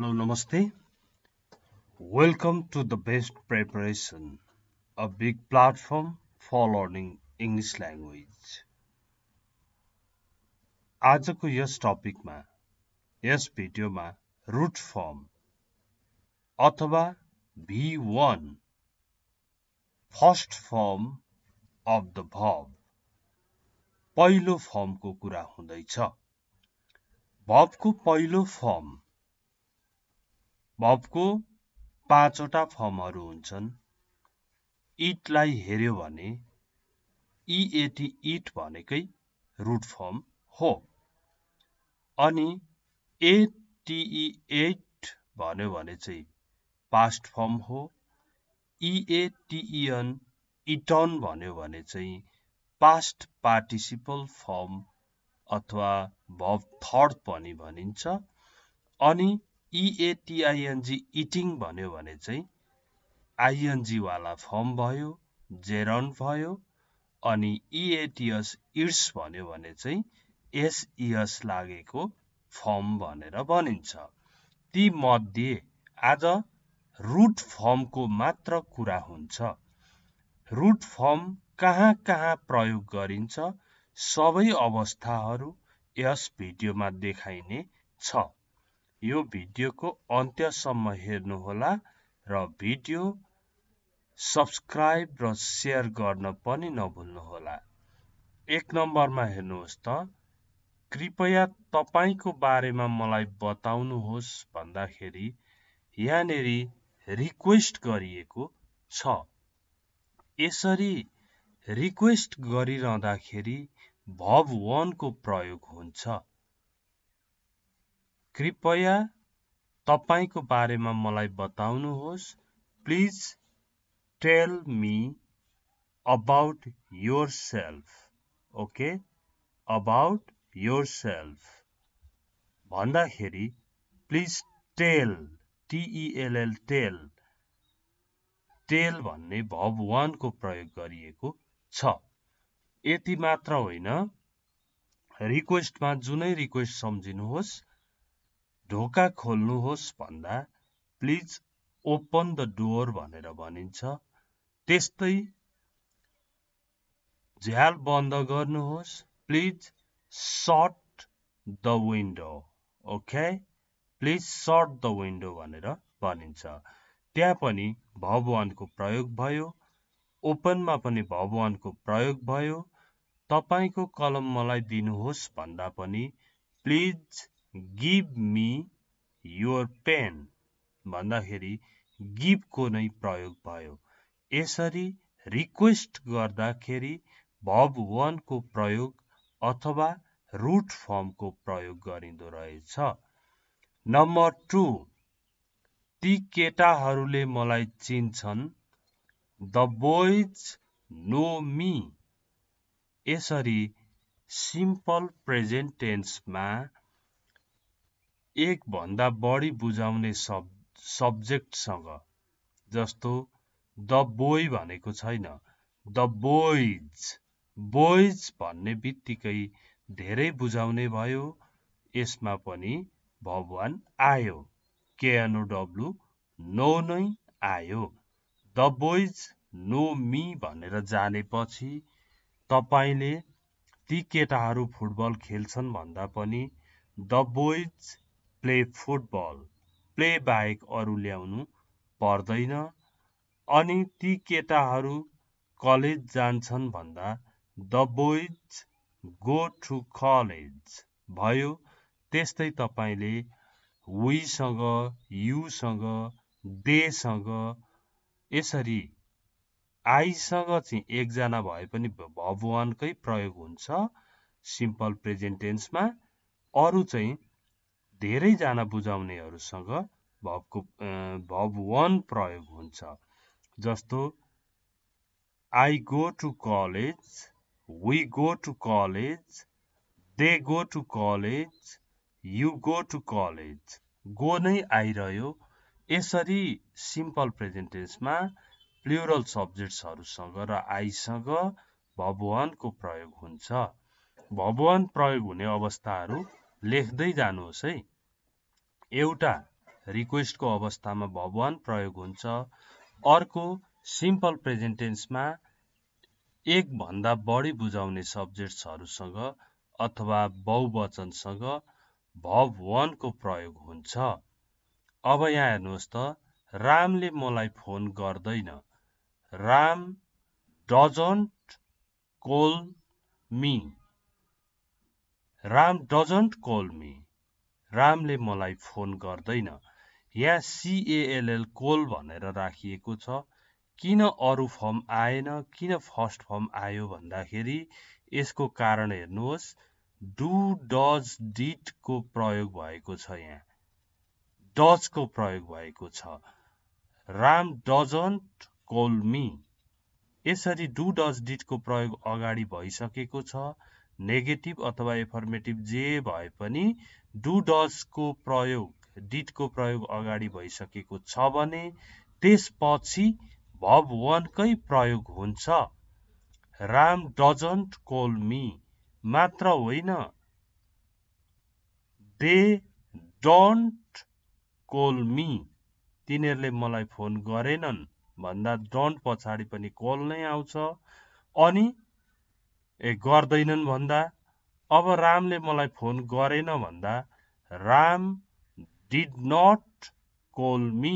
Hello नमस्ते welcome to the best preparation a big platform for learning English language आजको यस टपिकमा यस भिडियोमा रुट फर्म अथवा V one first form of the verb पहिलो फर्मको कुरा हुँदैछ भबको पहिलो फर्म भवको पाँचवटा फर्महरू हुन्छन् इटलाई हेऱ्यो भने इएटी इट भनेकै रुट फर्म हो अनि एटिइएट भन्यो भने चाहिँ पास्ट फर्म हो इएटिइएन इटन भन्यो भने चाहिँ पास्ट पार्टिसिपल फर्म अथवा भव थर्ड पनि भनिन्छ अनि इएटिआइएनजी e इटिङ भन्यो भने चाहिँ आइएनजीवाला फर्म भयो जेरन भयो अनि इएटिएस e इट्स भन्यो भने चाहिँ एसइएस e लागेको फर्म भनेर भनिन्छ ती मध्ये आज रुट फर्मको मात्र कुरा हुन्छ रुट फर्म कहाँ कहाँ प्रयोग गरिन्छ सबै अवस्थाहरू यस भिडियोमा देखाइने छ यो भिडियोको अन्त्यसम्म हेर्नुहोला र भिडियो सब्सक्राइब र सेयर गर्न पनि नभुल्नुहोला एक नम्बरमा हेर्नुहोस् त कृपया तपाईँको बारेमा मलाई बताउनुहोस् भन्दाखेरि यहाँनिर रिक्वेस्ट गरिएको छ यसरी रिक्वेस्ट गरिरहँदाखेरि भव वानको प्रयोग हुन्छ कृपया तपाईँको बारेमा मलाई बताउनुहोस् please tell me about yourself okay about yourself भन्दाखेरि please tell T E L L tell tell भन्ने भब वानको प्रयोग गरिएको छ यति मात्र होइन रिक्वेस्टमा जुनै रिक्वेस्ट सम्झिनुहोस् ढोका खोल्नुहोस् भन्दा प्लिज ओपन द डोर भनेर भनिन्छ त्यस्तै झ्याल बन्द गर्नुहोस् please shut the window okay please shut the window भनेर भनिन्छ त्यहाँ पनि भगवानको प्रयोग भयो ओपनमा पनि भगवानको प्रयोग भयो तपाईँको कलम मलाई दिनुहोस् भन्दा पनि please give me your pen भन्दाखेरि गिभको नै प्रयोग भयो यसरी रिक्वेस्ट गर्दाखेरि भब वानको प्रयोग अथवा रुट फर्मको प्रयोग गरिँदो रहेछ नम्बर टु ती केटाहरूले मलाई चिन्छन् द बोइज नो मी यसरी सिम्पल प्रेजेन्टेन्समा एकभन्दा बढी बुझाउने सब सब्जेक्टसँग जस्तो द बोय भनेको छैन द बोइज बोइज भन्ने बित्तिकै धेरै बुझाउने भयो यसमा पनि भगवान आयो डब्लु नो नै आयो द बोइज नो मी भनेर जानेपछि तपाईँले ती केटाहरू फुटबल खेल्छन् भन्दा पनि the boys play football play बाहेक अरू ल्याउनु पर्दैन अनि ती केटाहरू कलेज जान्छन् भन्दा the boys go to college भयो त्यस्तै तपाईँले विसँग युसँग देसँग यसरी आईसँग चाहिँ एकजना भए पनि भगवान्कै प्रयोग हुन्छ सिम्पल प्रेजेन्टेन्समा अरू चाहिँ धेरैजना बुझाउनेहरूसँग भवको वन प्रयोग हुन्छ जस्तो I go to college we go to college they go to college you go to college go नै आइरह्यो यसरी सिम्पल प्रेजेन्टेन्समा प्लुरल सब्जेक्ट्सहरूसँग र आइसँग भगवानको प्रयोग हुन्छ भगवान प्रयोग हुने अवस्थाहरू लेख्दै जानुहोस् है एउटा रिक्वेस्टको अवस्थामा भवन प्रयोग हुन्छ अर्को सिम्पल प्रेजेन्टेन्समा एकभन्दा बढी बुझाउने सब्जेक्ट्सहरूसँग अथवा बहुवचनसँग भव वानको प्रयोग हुन्छ अब यहाँ हेर्नुहोस् त रामले मलाई फोन गर्दैन Ram doesn't call me Ram doesn't call me रामले मलाई फोन गर्दैन यहाँ सिएएलएल कोल भनेर राखिएको छ किन अरू फर्म आएन किन फर्स्ट फर्म आयो भन्दाखेरि यसको कारण हेर्नुहोस् डु डज डिटको प्रयोग भएको छ यहाँ डजको प्रयोग भएको छ राम डजन्ट कोल मी यसरी डु डज डिटको प्रयोग अगाडि भइसकेको छ नेगेटिभ अथवा एफर्मेटिभ जे भए पनि डु डजको प्रयोग डिटको प्रयोग अगाडि भइसकेको छ भने त्यसपछि भब वानकै प्रयोग हुन्छ राम डजन्ट कोल मी मात्र होइन दे डन्ट कोल मी तिनीहरूले मलाई फोन गरेनन् भन्दा डन्ट पछाडि पनि कोल नै आउँछ अनि ए गर्दैनन् भन्दा अब रामले मलाई फोन गरेन भन्दा Ram did not call me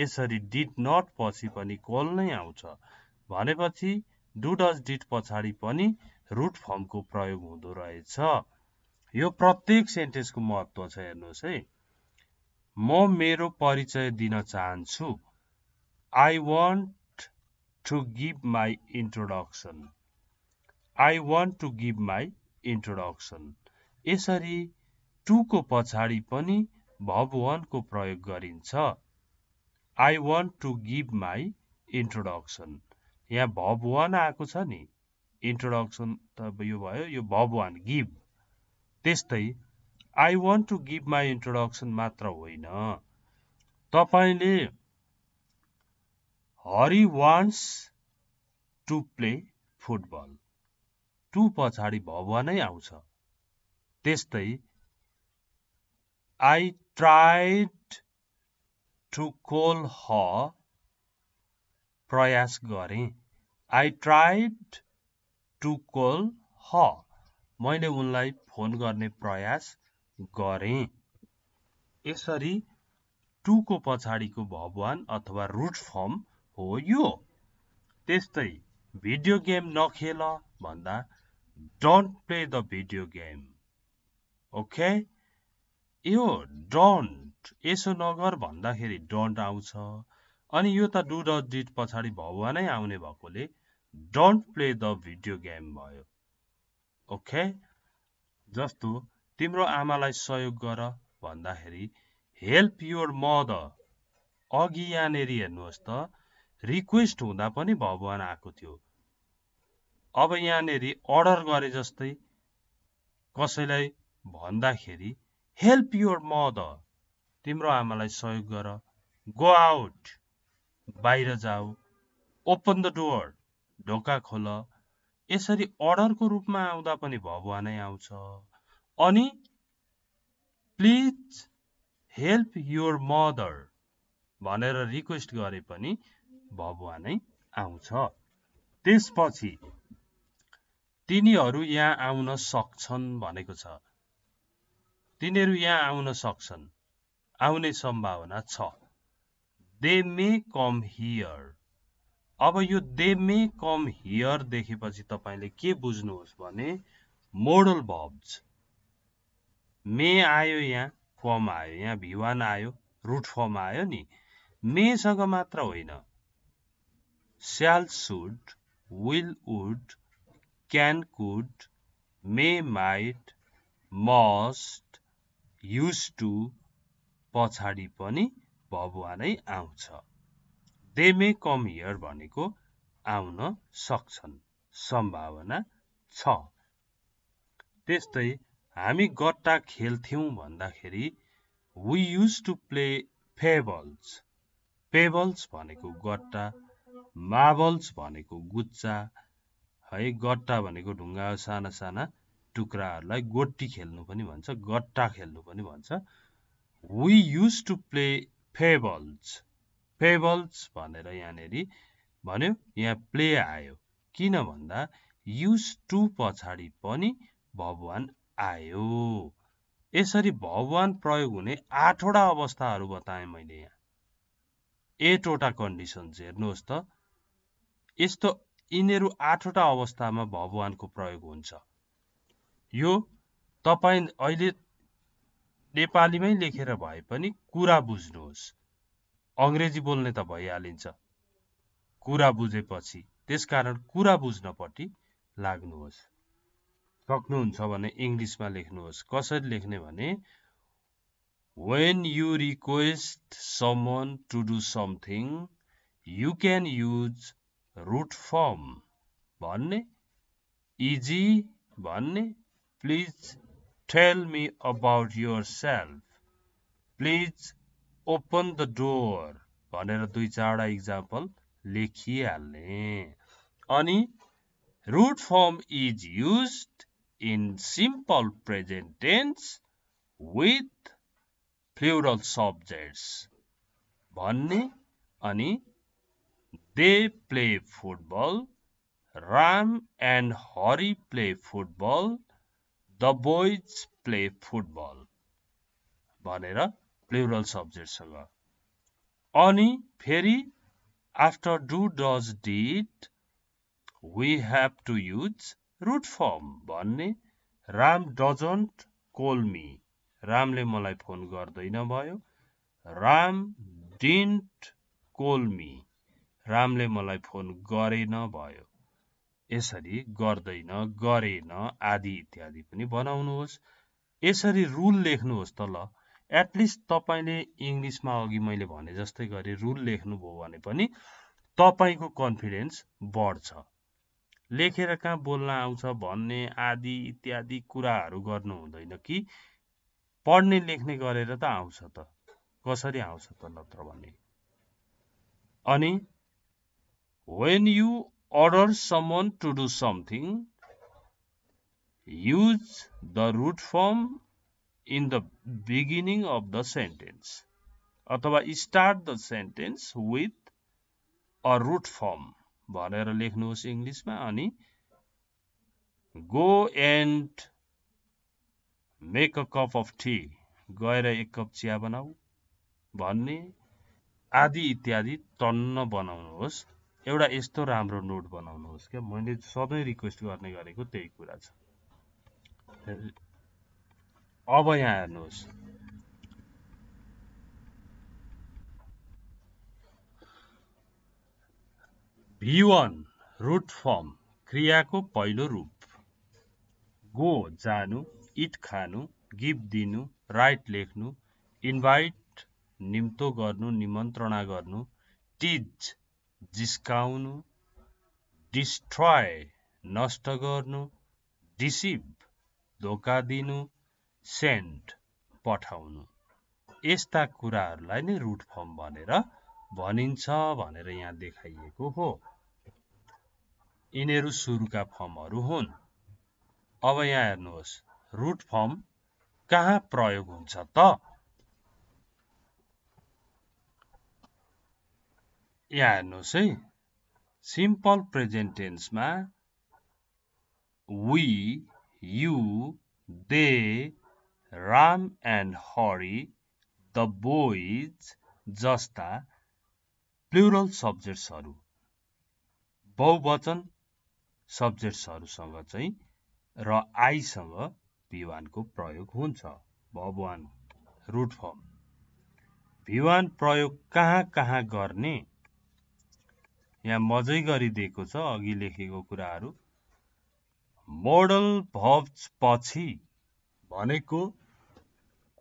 यसरी डिड नट पछि पनि कोल नै आउँछ भनेपछि डुडस डिड पछाडि पनि रुट फर्मको प्रयोग हुँदो रहेछ यो प्रत्येक सेन्टेन्सको महत्त्व छ हेर्नुहोस् है म मेरो परिचय दिन चाहन्छु I want to give my introduction I want to give my introduction यसरी टुको पछाडि पनि भब वानको प्रयोग गरिन्छ I want to give my introduction यहाँ भब वान आएको छ नि इन्ट्रोडक्सन त यो भयो यो भब वान गिभ त्यस्तै I want to give my introduction मात्र होइन तपाईँले Hari wants to play football to पछाडि भवनै आउँछ त्यस्तै आई ट्राइड टु कोल ह प्रयास गरेँ आई ट्राइड टु कोल ह मैले उनलाई फोन गर्ने प्रयास गरेँ यसरी टुको पछाडिको भगवान अथवा रुट फर्म हो यो त्यस्तै भिडियो गेम नखेल भन्दा don't play the video game okay यो डोन्ट यसो नगर भन्दाखेरि डोन्ट आउँछ अनि यो त डु डिट पछाडि भगवा नै आउने भएकोले don't play the video game भयो ओके जस्तो तिम्रो आमालाई सहयोग गर भन्दाखेरि हेल्प युर मदर अघि यहाँनेरि हेर्नुहोस् त रिक्वेस्ट हुँदा पनि भगवान् आएको थियो अब यहाँनिर अर्डर गरे जस्तै कसैलाई भन्दाखेरि हेल्प युर मदर तिम्रो आमालाई सहयोग गर गो आउट बाहिर जाऊ ओपन द डोर ढोका खोल यसरी अर्डरको रूपमा आउँदा पनि भगवानै आउँछ अनि प्लिज हेल्प युर मदर भनेर रिक्वेस्ट गरे पनि भगवानै आउँछ त्यसपछि तिनीहरू यहाँ आउन सक्छन् भनेको छ तिनीहरू यहाँ आउन सक्छन् आउने सम्भावना छ दे मे कम हियर अब यो दे मे कम हियर देखेपछि तपाईँले के बुझ्नुहोस् भने मोडल भब्स मे आयो यहाँ फर्म आयो यहाँ भिवान आयो रुट फर्म आयो नि मेसँग मात्र होइन shall should will would can, could, may, might, must, used to पछाडि पनि भगवानै आउँछ दे मे कम हियर भनेको आउन सक्छन् सम्भावना छ त्यस्तै हामी गट्टा खेल्थ्यौँ भन्दाखेरि we use to play pebbles pebbles भनेको गट्टा मार्बल्स भनेको गुच्चा है गट्टा भनेको ढुङ्गा साना साना टुक्राहरूलाई गोटी खेल्नु पनि भन्छ गट्टा खेल्नु पनि भन्छ we use to play pebbles pebbles भनेर यहाँनिर भन्यो यहाँ प्ले आयो किन भन्दा युज टु पछाडि पनि भगवान् आयो यसरी भगवान् प्रयोग हुने आठवटा अवस्थाहरू बताएँ मैले यहाँ एटवटा कन्डिसन्स हेर्नुहोस् त यस्तो यिनीहरू आठवटा अवस्थामा भगवान्को प्रयोग हुन्छ यो तपाईँ अहिले नेपालीमै लेखेर भए पनि कुरा बुझ्नुहोस् अङ्ग्रेजी बोल्ने त भइहालिन्छ कुरा बुझेपछि त्यसकारण कुरा बुझ्नपट्टि लाग्नुहोस् सक्नुहुन्छ भने इङ्ग्लिसमा लेख्नुहोस् कसरी लेख्ने भने when you request someone to do something you can use root form भन्ने इजी e भन्ने please tell me about yourself please open the door भनेर दुई चारवटा इक्जाम्पल लेखिहाल्ने अनि root form is use in simple present tense with plural subjects भन्ने अनि they play football Ram and Hari play football the boys play football भनेर plural सब्जेक्टसँग अनि फेरि after do does डिट we have to use root form भन्ने Ram doesn't call me रामले मलाई phone गर्दैन भयो राम डिन्ट कोल मी रामले मलाई फोन गरेन भयो यसरी गर्दैन गरेन आदि इत्यादि पनि बनाउनुहोस् यसरी रुल लेख्नुहोस् त ल एटलिस्ट तपाईँले इङ्ग्लिसमा अघि मैले भने जस्तै गरी रुल लेख्नुभयो भने पनि तपाईँको कन्फिडेन्स बढ्छ लेखेर कहाँ बोल्न आउँछ भन्ने आदि इत्यादि कुराहरू गर्नु हुँदैन कि पढ्ने लेख्ने गरेर त आउँछ त कसरी आउँछ त नत्र भने अनि When you order someone to do something, use the root form in the beginning of the sentence. अथवा start the sentence with a root form भनेर लेख्नुहोस् इङ्ग्लिसमा अनि go and make a cup of tea गएर एक cup चिया बनाऊ भन्ने आदि इत्यादि तन्न बनाउनुहोस् एउटा यस्तो राम्रो नोट बनाउनुहोस् क्या मैले सधैँ रिक्वेस्ट गर्ने गरेको त्यही कुरा छ अब यहाँ हेर्नुहोस् भी वान रुट फर्म क्रियाको पहिलो रूप गो जानु इट खानु गिफ्ट दिनु राइट लेख्नु इन्भाइट निम्तो गर्नु निमन्त्रणा गर्नु टिज जिस्काउनु डिस्ट्रय नष्ट गर्नु डिसिभ धोका दिनु सेन्ट पठाउनु यस्ता कुराहरूलाई नै रुट फर्म भनेर भनिन्छ भनेर यहाँ देखाइएको हो यिनीहरू सुरुका फर्महरू हुन् अब यहाँ हेर्नुहोस् रुट फर्म कहाँ प्रयोग हुन्छ त यहाँ हेर्नुहोस् है सिम्पल प्रेजेन्ट टेन्समा we you they Ram and Hari the boys जस्ता प्लुरल सब्जेक्ट्सहरू बहुवचन सब्जेक्ट्सहरूसँग चाहिँ र आईसँग भिवानको प्रयोग हुन्छ भगवान रुट फर्म भिवान प्रयोग कहाँ कहाँ गर्ने यहाँ मजै गरी दिएको छ अघि लेखेको कुराहरू मोडल भव पछि भनेको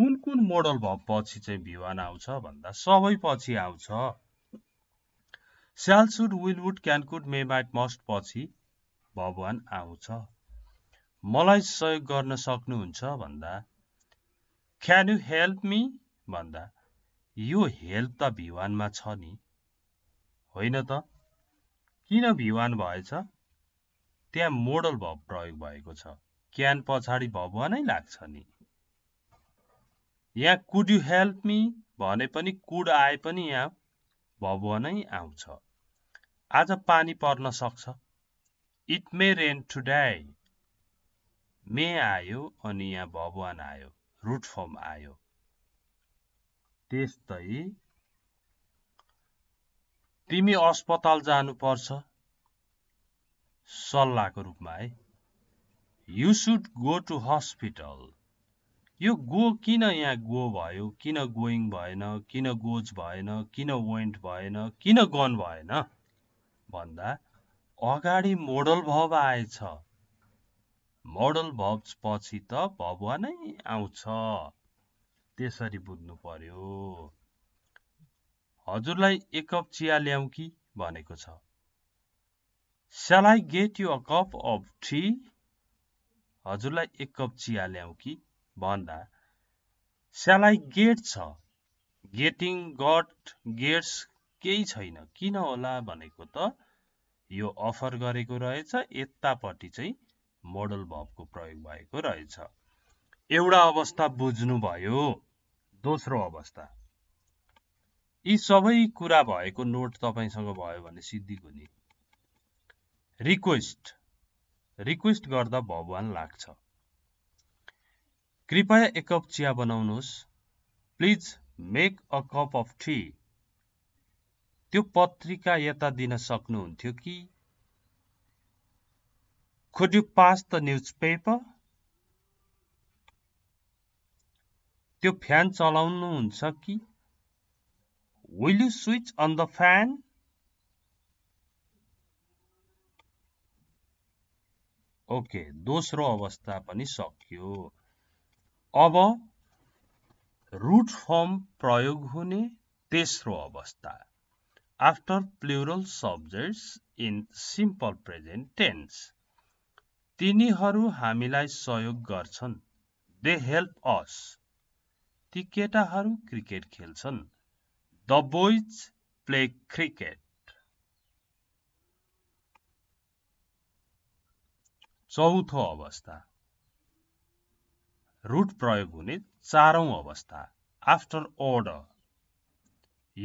कुन कुन मोडल भव पछि चाहिँ भिवान आउँछ भन्दा सबै पछि आउँछ स्यालसुड विलवुड क्यानकुड माइट मस्ट पछि भगवान आउँछ मलाई सहयोग गर्न सक्नुहुन्छ भन्दा क्यान यु हेल्प मी भन्दा यो हेल्प त भिवानमा छ नि होइन त किन भिवान भएछ त्यहाँ मोडल भव प्रयोग भएको छ क्यान पछाडि नै लाग्छ नि यहाँ कुड यु हेल्प मी भने पनि कुड आए पनि यहाँ नै आउँछ आज पानी पर्न सक्छ it may rain today may आयो अनि यहाँ भगवान आयो रुट फर्म आयो त्यस्तै तिमी अस्पताल जानुपर्छ सल्लाहको रूपमा है you should go to hospital यो गो किन यहाँ गो भयो किन गोइङ भएन किन गोज भएन किन वेन्ट भएन किन गन भएन भन्दा अगाडि मोडल भव आएछ मोडल भव पछि त भव नै आउँछ त्यसरी बुझ्नु पर्यो हजुरलाई एक कप चिया ल्याऊ कि भनेको छ shall I get you a cup of tea हजुरलाई एक कप चिया ल्याऊ कि भन्दा सेल आई गेट छ गेटिङ गट गेट्स केही छैन किन होला भनेको त यो अफर गरेको रहेछ यतापट्टि चाहिँ मोडल भबको प्रयोग भएको रहेछ एउटा अवस्था बुझ्नुभयो दोस्रो अवस्था यी सबै कुरा भएको नोट तपाईँसँग भयो भने सिद्धिको नि रिक्वेस्ट रिक्वेस्ट गर्दा भगवान् लाग्छ कृपया एक कप चिया बनाउनुहोस् please make a cup of tea त्यो पत्रिका यता दिन सक्नुहुन्थ्यो कि could you pass the newspaper त्यो फ्यान चलाउनुहुन्छ कि Will you switch on the fan? Okay दोस्रो अवस्था पनि सकियो अब रुट फर्म प्रयोग हुने तेस्रो अवस्था after plural subjects in simple present tense तिनीहरू हामीलाई सहयोग गर्छन् दे हेल्प अस ती केटाहरू क्रिकेट खेल्छन् The boys play cricket. चौथो अवस्था रुट प्रयोग हुने चारौँ अवस्था आफ्टर अर्डर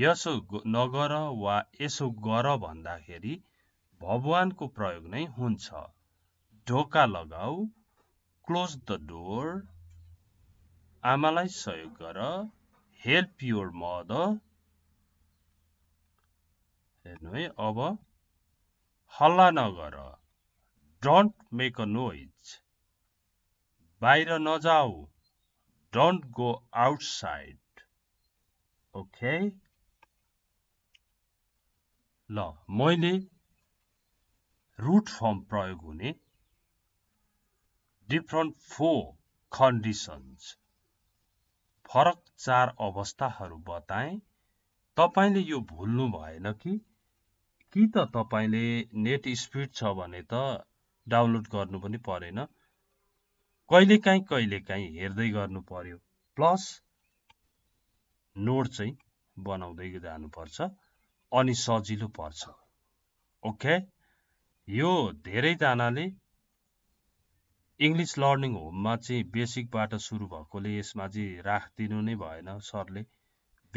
यसो नगर वा यसो गर भन्दाखेरि भगवानको प्रयोग नै हुन्छ ढोका लगाऊ क्लोज द डोर आमालाई सहयोग गर हेल्प युर मदर हेर्नु है अब हल्ला नगर डोन्ट मेक अ नोइज बाहिर नजाऊ डोन्ट गो आउटसाइड ओके ल मैले रुट फर्म प्रयोग हुने डिफ्रेन्ट फोर कन्डिसन्स फरक चार अवस्थाहरू बताएँ तपाईँले यो भुल्नु भएन कि कि त तपाईँले नेट स्पिड छ भने त डाउनलोड गर्नु पनि परेन कहिलेकाहीँ कहिलेकाहीँ हेर्दै गर्नु पर्यो प्लस नोट चाहिँ बनाउँदै जानुपर्छ अनि सजिलो पर्छ ओके यो धेरैजनाले इङ्ग्लिस लर्निङ होममा चाहिँ बेसिकबाट सुरु भएकोले यसमा चाहिँ राखिदिनु नै भएन सरले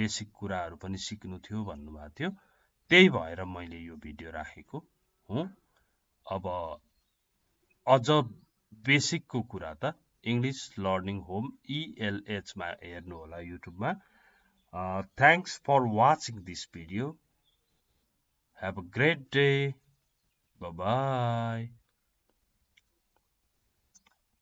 बेसिक कुराहरू पनि सिक्नु थियो भन्नुभएको थियो त्यही भएर मैले यो भिडियो राखेको हो अब अझ बेसिकको कुरा त इङ्ग्लिस लर्निङ होम इएलएचमा e हेर्नुहोला युट्युबमा thanks for watching this video have a great day by